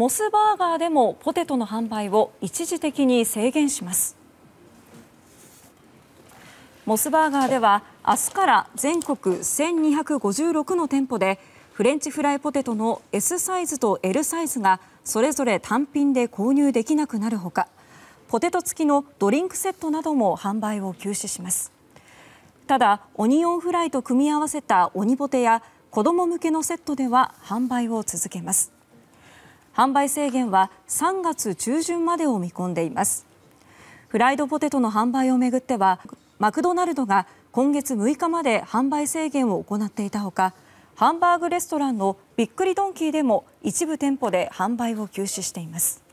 モスバーガーでもポテトの販売を一時的に制限しますモスバーガーでは明日から全国1256の店舗でフレンチフライポテトの S サイズと L サイズがそれぞれ単品で購入できなくなるほかポテト付きのドリンクセットなども販売を休止しますただオニオンフライと組み合わせたオニポテや子ども向けのセットでは販売を続けます販売制限は3月中旬までを見込んでいますフライドポテトの販売をめぐってはマクドナルドが今月6日まで販売制限を行っていたほかハンバーグレストランのびっくりドンキーでも一部店舗で販売を休止しています。